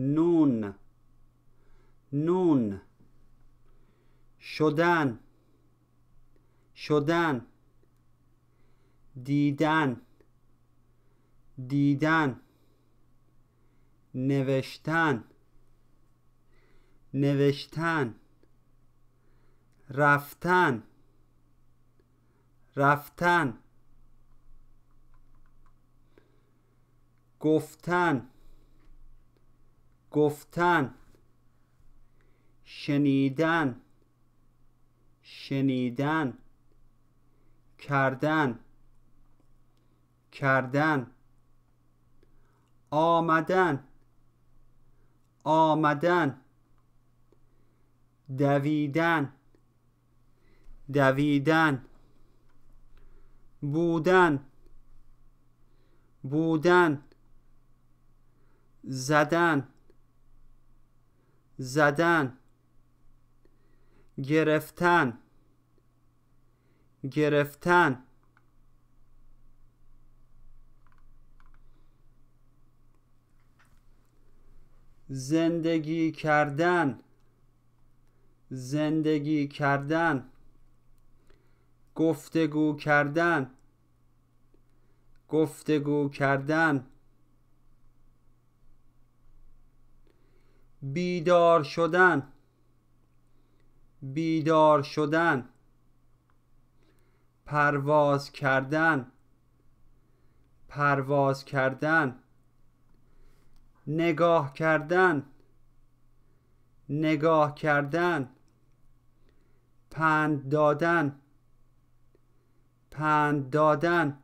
نون نون شدن شدن دیدن دیدن نوشتن نوشتن رفتن رفتن گفتن گفتن شنیدن شنیدن کردن کردن آمدن آمدن دویدن دویدن بودن بودن زدن زدن گرفتن گرفتن زندگی کردن زندگی کردن گفتگو کردن گفتگو کردن بیدار شدن بیدار شدن پرواز کردن پرواز کردن نگاه کردن نگاه کردن پند دادن پند دادن